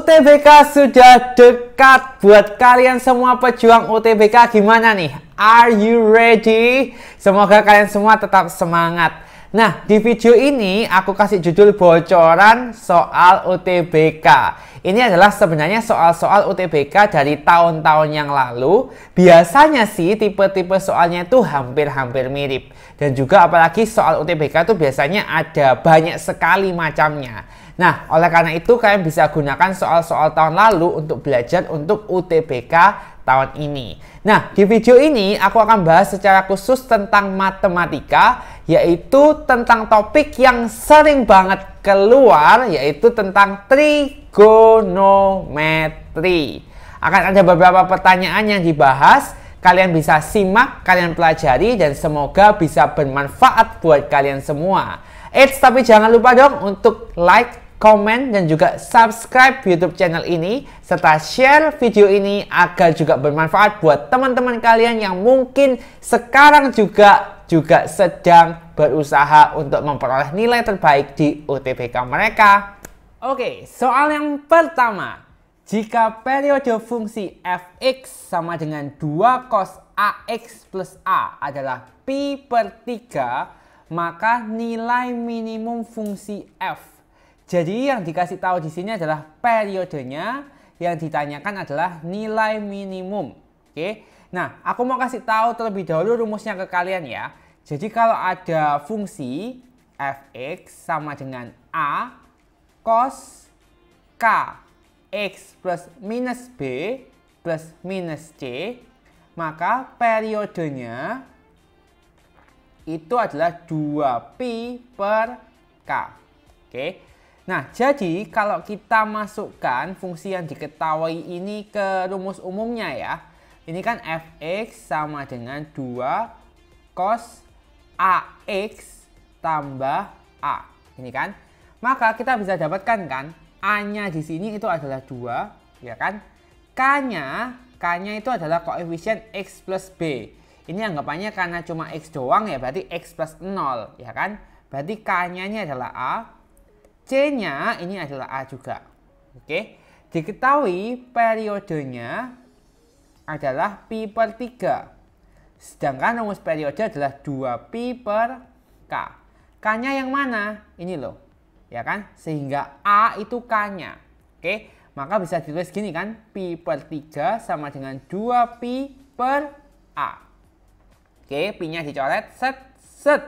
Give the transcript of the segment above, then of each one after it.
UTBK sudah dekat buat kalian semua pejuang UTBK gimana nih? Are you ready? Semoga kalian semua tetap semangat. Nah, di video ini aku kasih judul bocoran soal UTBK. Ini adalah sebenarnya soal-soal UTBK dari tahun-tahun yang lalu. Biasanya sih tipe-tipe soalnya itu hampir-hampir mirip. Dan juga apalagi soal UTBK itu biasanya ada banyak sekali macamnya. Nah, oleh karena itu kalian bisa gunakan soal-soal tahun lalu untuk belajar untuk UTBK tahun ini. Nah, di video ini aku akan bahas secara khusus tentang matematika, yaitu tentang topik yang sering banget keluar, yaitu tentang trigonometri. Akan ada beberapa pertanyaan yang dibahas, kalian bisa simak, kalian pelajari, dan semoga bisa bermanfaat buat kalian semua. Eits, tapi jangan lupa dong untuk like, komen dan juga subscribe YouTube channel ini serta share video ini agar juga bermanfaat buat teman-teman kalian yang mungkin sekarang juga juga sedang berusaha untuk memperoleh nilai terbaik di UTBK mereka. Oke, soal yang pertama. Jika periode fungsi fx sama dengan 2 cos ax plus a adalah pi per 3, maka nilai minimum fungsi f jadi yang dikasih tahu di sini adalah periodenya, yang ditanyakan adalah nilai minimum. Oke. Nah, aku mau kasih tahu terlebih dahulu rumusnya ke kalian ya. Jadi kalau ada fungsi fx sama dengan a cos k x plus minus b plus minus c, maka periodenya itu adalah 2pi per k. Oke. Nah, jadi kalau kita masukkan fungsi yang diketahui ini ke rumus umumnya ya. Ini kan fx sama dengan 2 cos ax tambah a. Ini kan. Maka kita bisa dapatkan kan a-nya di sini itu adalah 2, ya kan? K-nya, K-nya itu adalah koefisien X plus B. Ini anggapannya karena cuma X doang ya berarti X plus 0, ya kan? Berarti K-nya ini adalah A, C-nya ini adalah A juga. Oke. Diketahui periodenya adalah pi per 3. Sedangkan rumus periode adalah 2pi per K. K-nya yang mana? Ini loh. Ya kan? Sehingga A itu K-nya. Oke. Maka bisa ditulis gini kan. Pi per 3 sama dengan 2pi per A. Oke. Pi-nya dicoret. Set, set.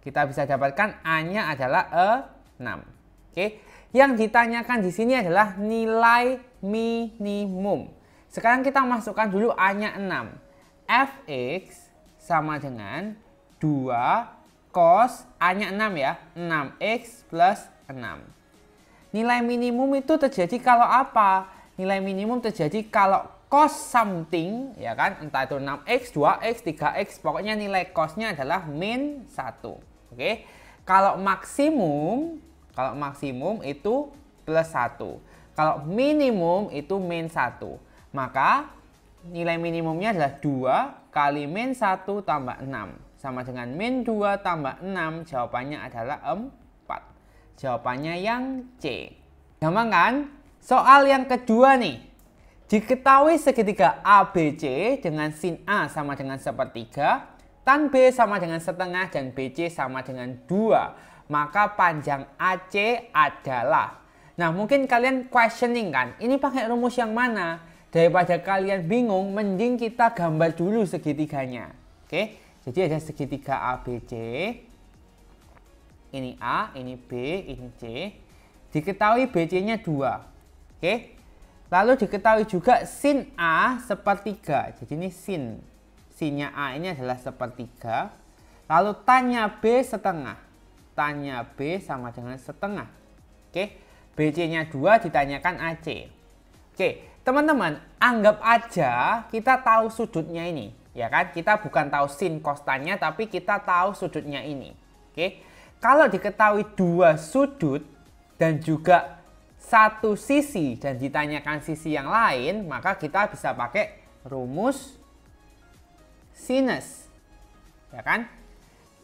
Kita bisa dapatkan A-nya adalah E 6. Oke, yang ditanyakan di sini adalah nilai minimum. Sekarang kita masukkan dulu A-nya 6. Fx sama dengan 2 cos A-nya 6 ya, 6x plus 6. Nilai minimum itu terjadi kalau apa? Nilai minimum terjadi kalau cos something, ya kan? Entah itu 6x, 2x, 3x, pokoknya nilai cosnya adalah min 1. Oke, kalau maksimum kalau maksimum itu plus 1. Kalau minimum itu min 1. Maka nilai minimumnya adalah 2 kali min 1 tambah 6. Sama dengan min 2 tambah 6, jawabannya adalah 4. Jawabannya yang C. Gampang kan? Soal yang kedua nih. Diketahui segitiga ABC dengan sin A sama dengan sepertiga, tan B sama dengan setengah dan BC sama dengan 2 maka panjang AC adalah. Nah, mungkin kalian questioning kan, ini pakai rumus yang mana? Daripada kalian bingung, mending kita gambar dulu segitiganya. Oke, jadi ada segitiga ABC. Ini A, ini B, ini C. Diketahui BC-nya 2. Oke, lalu diketahui juga sin A sepertiga. Jadi ini sin. Sinnya A ini adalah sepertiga. Lalu tanya B setengah tanya B sama dengan setengah. Oke, BC-nya 2 ditanyakan AC. Oke, teman-teman, anggap aja kita tahu sudutnya ini. Ya kan, kita bukan tahu sin kostanya, tapi kita tahu sudutnya ini. Oke, kalau diketahui dua sudut dan juga satu sisi dan ditanyakan sisi yang lain, maka kita bisa pakai rumus sinus. Ya kan?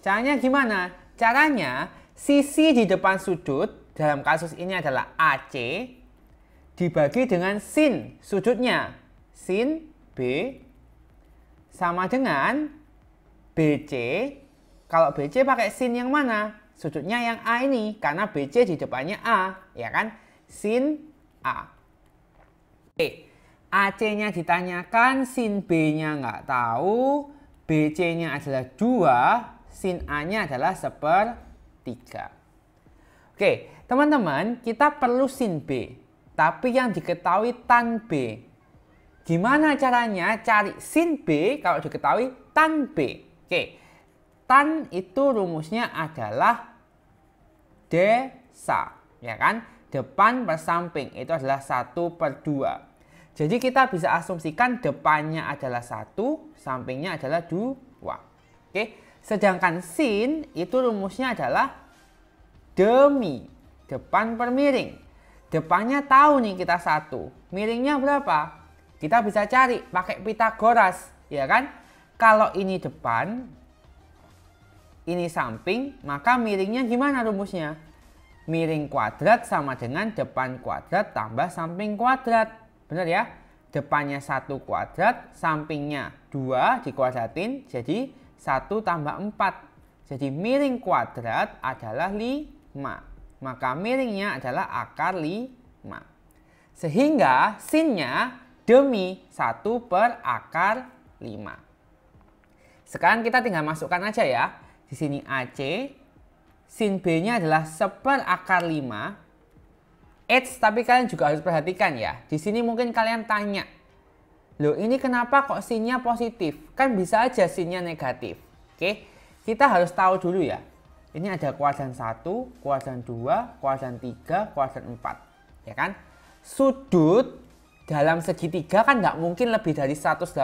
Caranya gimana? Caranya, sisi di depan sudut dalam kasus ini adalah AC dibagi dengan sin sudutnya. Sin B sama dengan BC. Kalau BC pakai sin yang mana? Sudutnya yang A ini karena BC di depannya A, ya kan? Sin A. Oke. AC-nya ditanyakan, sin B-nya nggak tahu, BC-nya adalah 2, sin A-nya adalah sepertiga. Oke, teman-teman, kita perlu sin B, tapi yang diketahui tan B. Gimana caranya cari sin B kalau diketahui tan B? Oke, tan itu rumusnya adalah desa, ya kan? Depan per itu adalah 1 per 2. Jadi kita bisa asumsikan depannya adalah satu, sampingnya adalah dua. Oke, Sedangkan sin itu rumusnya adalah demi depan per miring. Depannya tahu nih kita satu, miringnya berapa? Kita bisa cari pakai Pitagoras, ya kan? Kalau ini depan, ini samping, maka miringnya gimana rumusnya? Miring kuadrat sama dengan depan kuadrat tambah samping kuadrat. Benar ya? Depannya satu kuadrat, sampingnya dua dikuadratin, jadi 1 tambah 4. Jadi miring kuadrat adalah 5. Maka miringnya adalah akar 5. Sehingga sinnya demi 1 per akar 5. Sekarang kita tinggal masukkan aja ya. Di sini AC, sin B-nya adalah 1 per akar 5. H, tapi kalian juga harus perhatikan ya. Di sini mungkin kalian tanya, Loh, ini kenapa kok sinnya positif? Kan bisa aja sinnya negatif. Oke, kita harus tahu dulu ya. Ini ada kuadran 1, kuadran 2, kuadran 3, kuadran 4. Ya kan? Sudut dalam segitiga kan nggak mungkin lebih dari 180.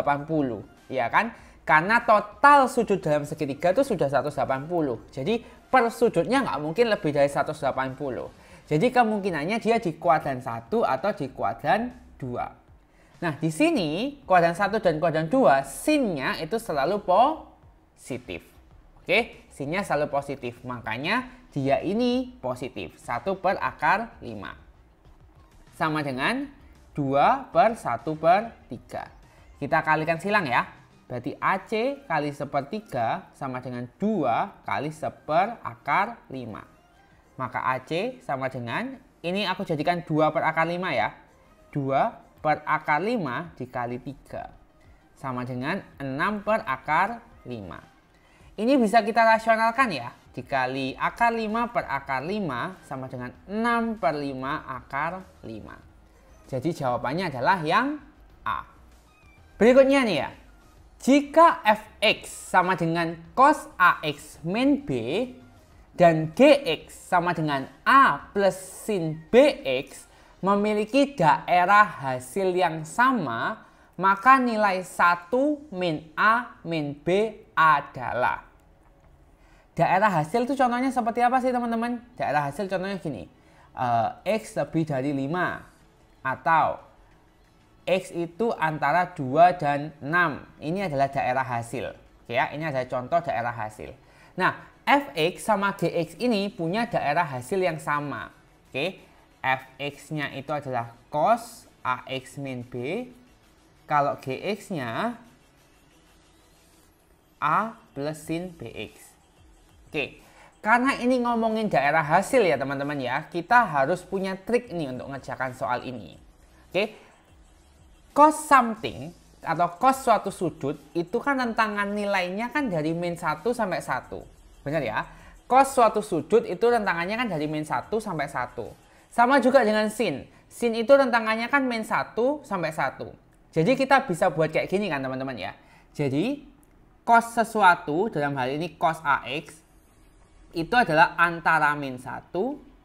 Ya kan? Karena total sudut dalam segitiga itu sudah 180. Jadi per sudutnya nggak mungkin lebih dari 180. Jadi kemungkinannya dia di kuadran 1 atau di kuadran 2. Nah, di sini kuadran 1 dan kuadran 2 sinnya itu selalu positif. Oke, sinnya selalu positif. Makanya dia ini positif. 1 per akar 5. Sama dengan 2 per 1 per 3. Kita kalikan silang ya. Berarti AC kali 1 per 3 sama dengan 2 kali 1 per akar 5. Maka AC sama dengan, ini aku jadikan 2 per akar 5 ya. 2 per akar 5 dikali 3. Sama dengan 6 per akar 5. Ini bisa kita rasionalkan ya. Dikali akar 5 per akar 5 sama dengan 6 per 5 akar 5. Jadi jawabannya adalah yang A. Berikutnya nih ya. Jika fx sama dengan cos ax min b dan gx sama dengan a plus sin bx memiliki daerah hasil yang sama, maka nilai 1 min A min B adalah. Daerah hasil itu contohnya seperti apa sih teman-teman? Daerah hasil contohnya gini. Eh, X lebih dari 5 atau X itu antara 2 dan 6. Ini adalah daerah hasil. ya, ini adalah contoh daerah hasil. Nah, Fx sama Gx ini punya daerah hasil yang sama. Oke, fx-nya itu adalah cos ax min b. Kalau gx-nya a plus sin bx. Oke, karena ini ngomongin daerah hasil ya teman-teman ya, kita harus punya trik nih untuk ngejakan soal ini. Oke, cos something atau cos suatu sudut itu kan rentangan nilainya kan dari min 1 sampai 1. Benar ya? Cos suatu sudut itu rentangannya kan dari min 1 sampai 1. Sama juga dengan sin. Sin itu rentangannya kan min 1 sampai 1. Jadi kita bisa buat kayak gini kan teman-teman ya. Jadi cos sesuatu dalam hal ini cos AX itu adalah antara min 1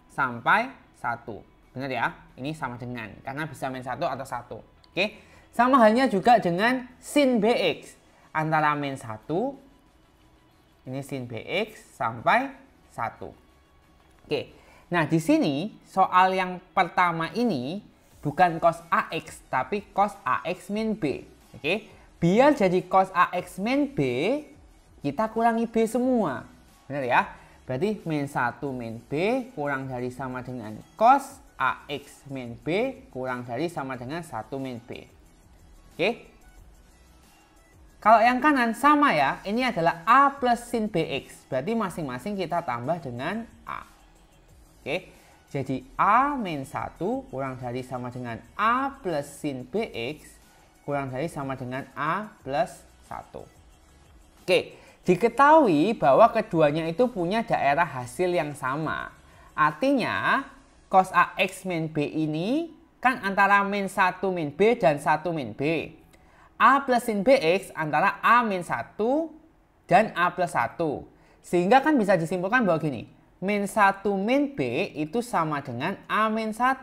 sampai 1. Benar ya? Ini sama dengan karena bisa min 1 atau 1. Oke. Sama halnya juga dengan sin BX antara min 1 ini sin BX sampai 1. Oke. Nah, di sini soal yang pertama ini bukan cos AX, tapi cos AX min B. Oke, okay? biar jadi cos AX min B, kita kurangi B semua. Benar ya? Berarti min 1 min B kurang dari sama dengan cos AX min B kurang dari sama dengan 1 min B. Oke? Okay? Kalau yang kanan sama ya, ini adalah A plus sin BX. Berarti masing-masing kita tambah dengan A. Oke, jadi A min 1 kurang dari sama dengan A plus sin BX kurang dari sama dengan A plus 1. Oke, diketahui bahwa keduanya itu punya daerah hasil yang sama. Artinya, cos AX min B ini kan antara min 1 min B dan 1 min B. A plus sin BX antara A min 1 dan A plus 1. Sehingga kan bisa disimpulkan bahwa gini, min 1 min B itu sama dengan A min 1.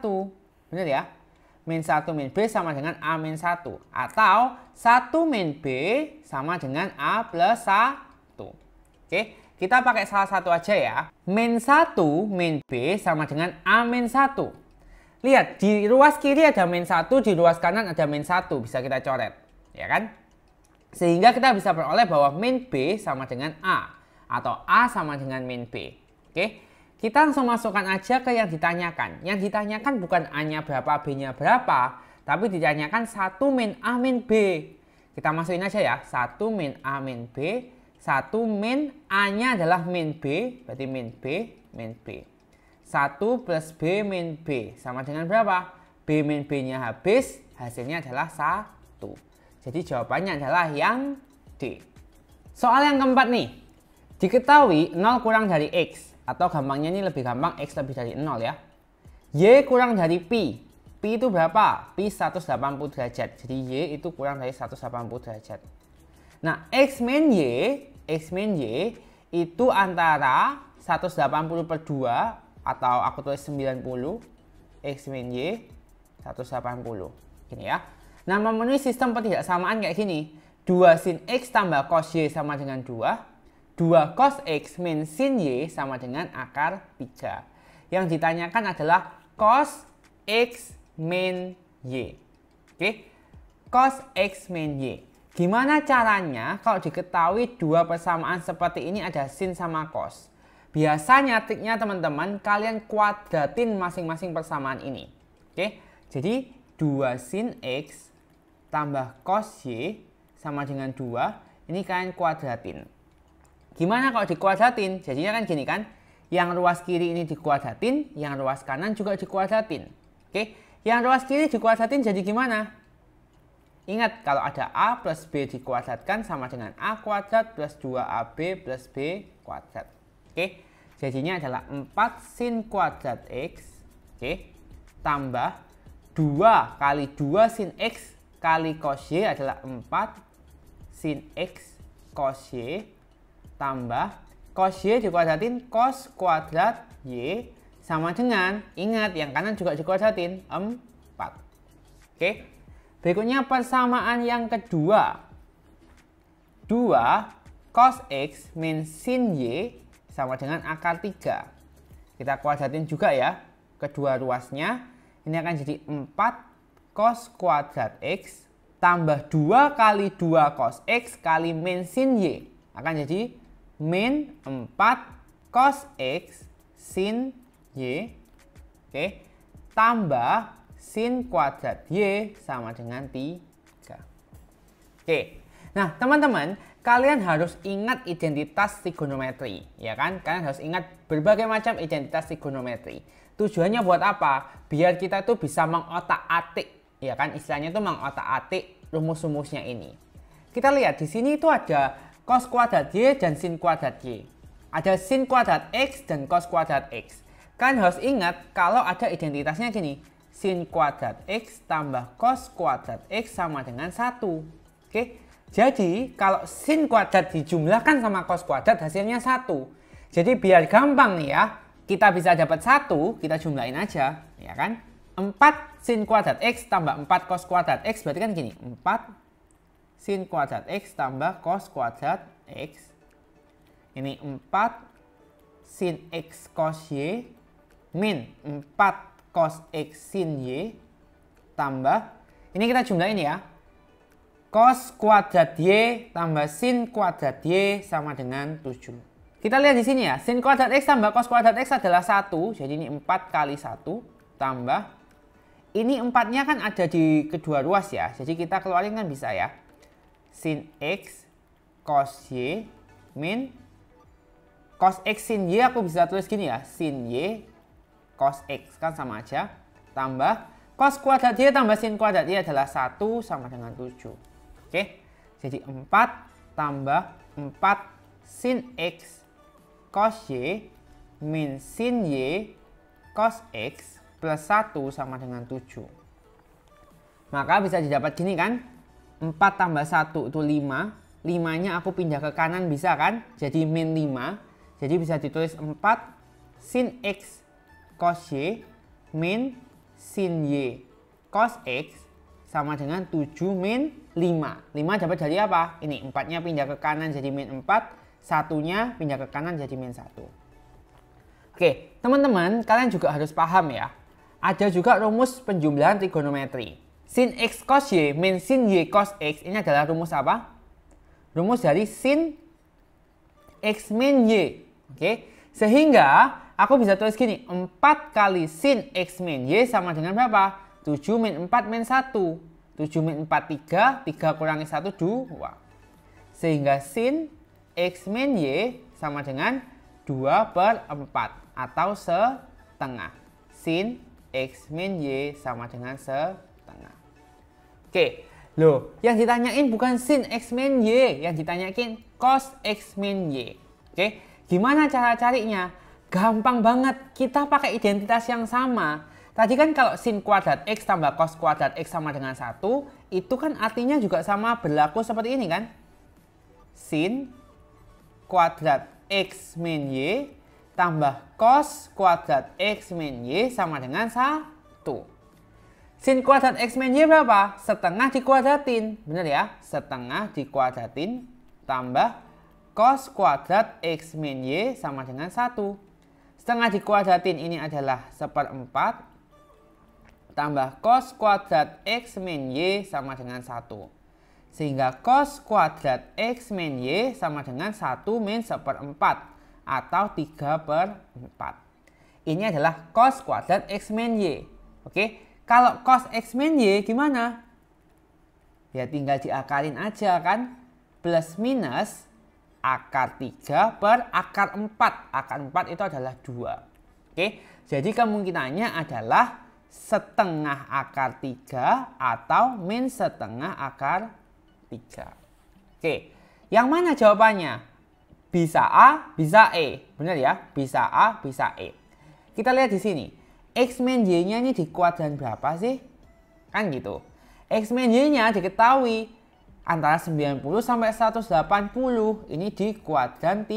Benar ya? Min 1 min B sama dengan A min 1. Atau 1 min B sama dengan A plus 1. Oke, kita pakai salah satu aja ya. Min 1 min B sama dengan A min 1. Lihat, di ruas kiri ada min 1, di ruas kanan ada min 1. Bisa kita coret, ya kan? Sehingga kita bisa beroleh bahwa min B sama dengan A. Atau A sama dengan min B. Oke, kita langsung masukkan aja ke yang ditanyakan. Yang ditanyakan bukan A-nya berapa, B-nya berapa, tapi ditanyakan 1 min A min B. Kita masukin aja ya, satu min A min B, satu min A-nya adalah min B, berarti min B, min B. satu plus B min B, sama dengan berapa? B min B-nya habis, hasilnya adalah satu. Jadi jawabannya adalah yang D. Soal yang keempat nih, diketahui 0 kurang dari X. Atau gampangnya ini lebih gampang X lebih dari 0 ya. Y kurang dari Pi. Pi itu berapa? Pi 180 derajat. Jadi Y itu kurang dari 180 derajat. Nah, X min Y, X min Y itu antara 180 per 2 atau aku tulis 90 X min Y 180. Gini ya. Nah, memenuhi sistem pertidaksamaan kayak gini. 2 sin X tambah cos Y sama dengan 2 2 cos X min sin Y sama dengan akar 3. Yang ditanyakan adalah cos X min Y. Oke, cos X min Y. Gimana caranya kalau diketahui dua persamaan seperti ini ada sin sama cos? Biasanya triknya teman-teman kalian kuadratin masing-masing persamaan ini. Oke, jadi 2 sin X tambah cos Y sama dengan 2. Ini kalian kuadratin. Gimana kalau dikuadratin? Jadinya kan gini kan, yang ruas kiri ini dikuadratin, yang ruas kanan juga dikuadratin. Oke, yang ruas kiri dikuadratin jadi gimana? Ingat, kalau ada A plus B dikuadratkan sama dengan A kuadrat plus 2AB plus B kuadrat. Oke, jadinya adalah 4 sin kuadrat X, oke, tambah 2 kali 2 sin X kali cos Y adalah 4 sin X cos Y tambah cos Y dikuadratin cos kuadrat Y sama dengan, ingat yang kanan juga dikuadratin, 4. Oke, berikutnya persamaan yang kedua. 2 cos X min sin Y sama dengan akar 3. Kita kuadratin juga ya, kedua ruasnya. Ini akan jadi 4 cos kuadrat X tambah 2 kali 2 cos X kali min sin Y. Akan jadi min 4 cos X sin Y oke okay, tambah sin kuadrat Y sama dengan 3. Oke. Okay. Nah, teman-teman, kalian harus ingat identitas trigonometri, ya kan? Kalian harus ingat berbagai macam identitas trigonometri. Tujuannya buat apa? Biar kita tuh bisa mengotak-atik, ya kan? Istilahnya tuh mengotak-atik rumus-rumusnya ini. Kita lihat di sini itu ada cos kuadrat Y dan sin kuadrat Y. Ada sin kuadrat X dan cos kuadrat X. kan harus ingat kalau ada identitasnya gini. Sin kuadrat X tambah cos kuadrat X sama dengan satu Oke, jadi kalau sin kuadrat dijumlahkan sama cos kuadrat hasilnya satu Jadi biar gampang nih ya, kita bisa dapat satu kita jumlahin aja, ya kan? 4 sin kuadrat X tambah 4 cos kuadrat X berarti kan gini, 4 sin kuadrat x tambah cos kuadrat x. Ini 4 sin x cos y min 4 cos x sin y tambah ini kita jumlahin ya. Cos kuadrat y tambah sin kuadrat y sama dengan 7. Kita lihat di sini ya, sin kuadrat x tambah cos kuadrat x adalah 1, jadi ini 4 kali 1 tambah ini empatnya kan ada di kedua ruas ya, jadi kita keluarin kan bisa ya sin X cos Y min cos X sin Y aku bisa tulis gini ya. Sin Y cos X kan sama aja. Tambah cos kuadrat Y tambah sin kuadrat Y adalah 1 sama dengan 7. Oke. Jadi 4 tambah 4 sin X cos Y min sin Y cos X plus 1 sama dengan 7. Maka bisa didapat gini kan? 4 tambah 1 itu 5. 5-nya aku pindah ke kanan bisa kan? Jadi min 5. Jadi bisa ditulis 4 sin X cos Y min sin Y cos X sama dengan 7 min 5. 5 dapat dari apa? Ini 4-nya pindah ke kanan jadi min 4. Satunya pindah ke kanan jadi min 1. Oke, teman-teman kalian juga harus paham ya. Ada juga rumus penjumlahan trigonometri. Sin x cos y min sin y cos x ini adalah rumus apa? Rumus dari sin x min y. Oke, okay? sehingga aku bisa tulis gini, 4 kali sin x min y sama dengan berapa? 7 min 4 min 1. 7 min 4, 3. 3 kurangi 1, 2. Sehingga sin x min y sama dengan 2 per 4 atau setengah. Sin x min y sama dengan setengah Oke, loh yang ditanyain bukan sin X min Y, yang ditanyain cos X min Y. Oke, gimana cara carinya? Gampang banget, kita pakai identitas yang sama. Tadi kan kalau sin kuadrat X tambah cos kuadrat X sama dengan 1, itu kan artinya juga sama berlaku seperti ini kan? Sin kuadrat X min Y tambah cos kuadrat X min Y sama dengan 1. Sin kuadrat X min Y berapa? Setengah dikuadratin. Benar ya? Setengah dikuadratin tambah cos kuadrat X min Y sama dengan 1. Setengah dikuadratin ini adalah seperempat tambah cos kuadrat X min Y sama dengan 1. Sehingga cos kuadrat X min Y sama dengan 1 min seperempat atau 3 per 4. Ini adalah cos kuadrat X min Y. Oke, kalau cos X min Y gimana? Ya tinggal diakalin aja kan. Plus minus akar 3 per akar 4. Akar 4 itu adalah 2. Oke, jadi kemungkinannya adalah setengah akar 3 atau min setengah akar 3. Oke, yang mana jawabannya? Bisa A, bisa E. Benar ya? Bisa A, bisa E. Kita lihat di sini. X-Men Y-nya ini di kuadran berapa sih? Kan gitu. X-Men Y-nya diketahui antara 90 sampai 180 ini di kuadran 3.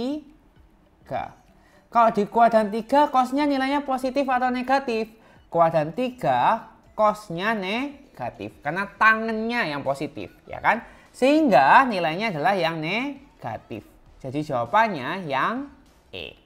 Kalau di kuadran 3 kosnya nilainya positif atau negatif? Kuadran 3 kosnya negatif karena tangannya yang positif, ya kan? Sehingga nilainya adalah yang negatif. Jadi jawabannya yang E.